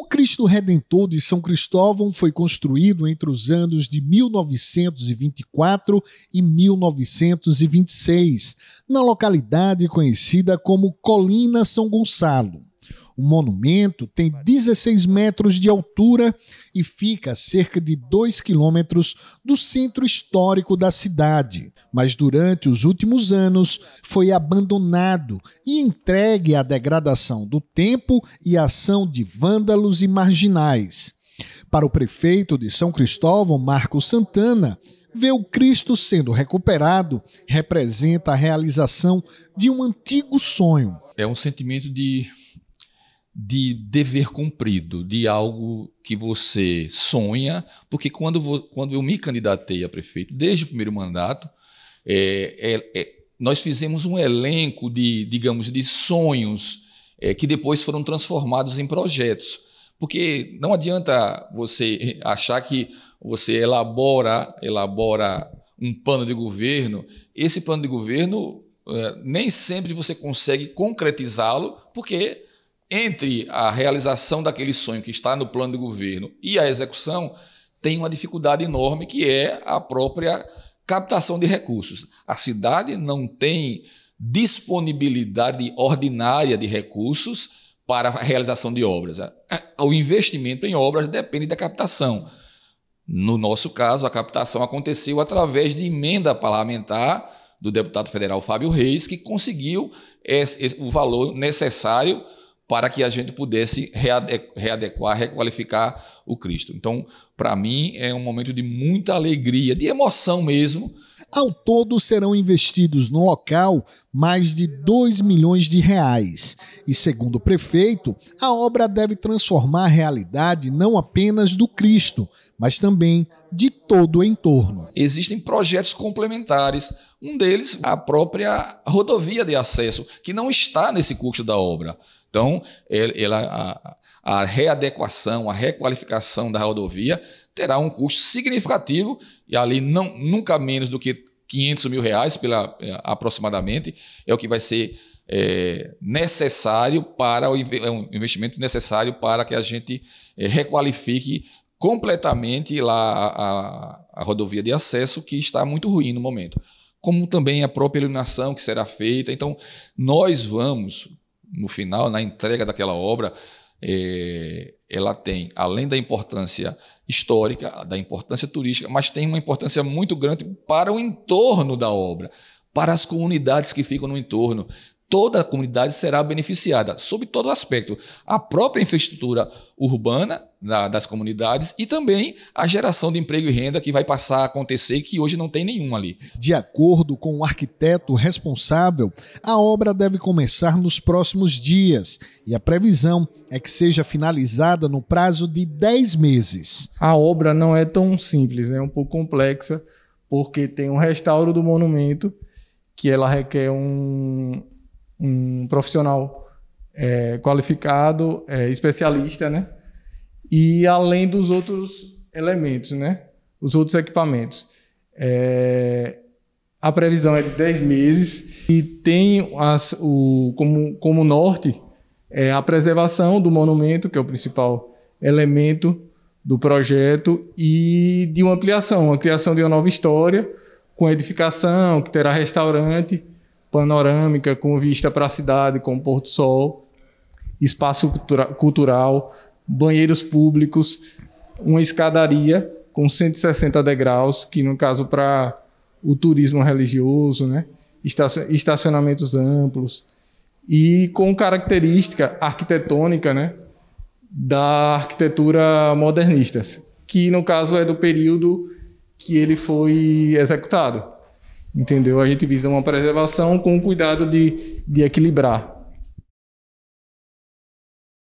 O Cristo Redentor de São Cristóvão foi construído entre os anos de 1924 e 1926, na localidade conhecida como Colina São Gonçalo. O monumento tem 16 metros de altura e fica a cerca de 2 quilômetros do centro histórico da cidade, mas durante os últimos anos foi abandonado e entregue à degradação do tempo e à ação de vândalos e marginais. Para o prefeito de São Cristóvão, Marco Santana, ver o Cristo sendo recuperado representa a realização de um antigo sonho. É um sentimento de de dever cumprido, de algo que você sonha, porque quando, vou, quando eu me candidatei a prefeito, desde o primeiro mandato, é, é, é, nós fizemos um elenco de, digamos, de sonhos é, que depois foram transformados em projetos. Porque não adianta você achar que você elabora, elabora um plano de governo, esse plano de governo é, nem sempre você consegue concretizá-lo, porque entre a realização daquele sonho que está no plano do governo e a execução, tem uma dificuldade enorme que é a própria captação de recursos. A cidade não tem disponibilidade ordinária de recursos para a realização de obras. É, o investimento em obras depende da captação. No nosso caso, a captação aconteceu através de emenda parlamentar do deputado federal Fábio Reis, que conseguiu o valor necessário para que a gente pudesse readequar, requalificar o Cristo. Então, para mim, é um momento de muita alegria, de emoção mesmo. Ao todo, serão investidos no local mais de 2 milhões de reais. E, segundo o prefeito, a obra deve transformar a realidade não apenas do Cristo, mas também de todo o entorno. Existem projetos complementares. Um deles, a própria rodovia de acesso, que não está nesse custo da obra. Então, ela, a, a readequação, a requalificação da rodovia terá um custo significativo e ali não, nunca menos do que 500 mil reais, pela, eh, aproximadamente, é o que vai ser é, necessário para o é um investimento necessário para que a gente é, requalifique completamente lá a, a, a, rodovia de acesso que está muito ruim no momento, como também a própria iluminação que será feita. Então, nós vamos no final, na entrega daquela obra, é, ela tem, além da importância histórica, da importância turística, mas tem uma importância muito grande para o entorno da obra, para as comunidades que ficam no entorno. Toda a comunidade será beneficiada, sob todo aspecto. A própria infraestrutura urbana da, das comunidades e também a geração de emprego e renda que vai passar a acontecer, que hoje não tem nenhuma ali. De acordo com o arquiteto responsável, a obra deve começar nos próximos dias e a previsão é que seja finalizada no prazo de 10 meses. A obra não é tão simples, né? é um pouco complexa, porque tem um restauro do monumento que ela requer um, um profissional é, qualificado, é, especialista, né? e além dos outros elementos, né? Os outros equipamentos. É, a previsão é de 10 meses e tem as, o, como, como norte é a preservação do monumento, que é o principal elemento do projeto, e de uma ampliação, a criação de uma nova história, com edificação, que terá restaurante, panorâmica, com vista para a cidade, com o sol, espaço cultura, cultural, banheiros públicos, uma escadaria com 160 degraus, que no caso para o turismo religioso, né? estacionamentos amplos e com característica arquitetônica né? da arquitetura modernista, que no caso é do período que ele foi executado. Entendeu? A gente visa uma preservação com o cuidado de, de equilibrar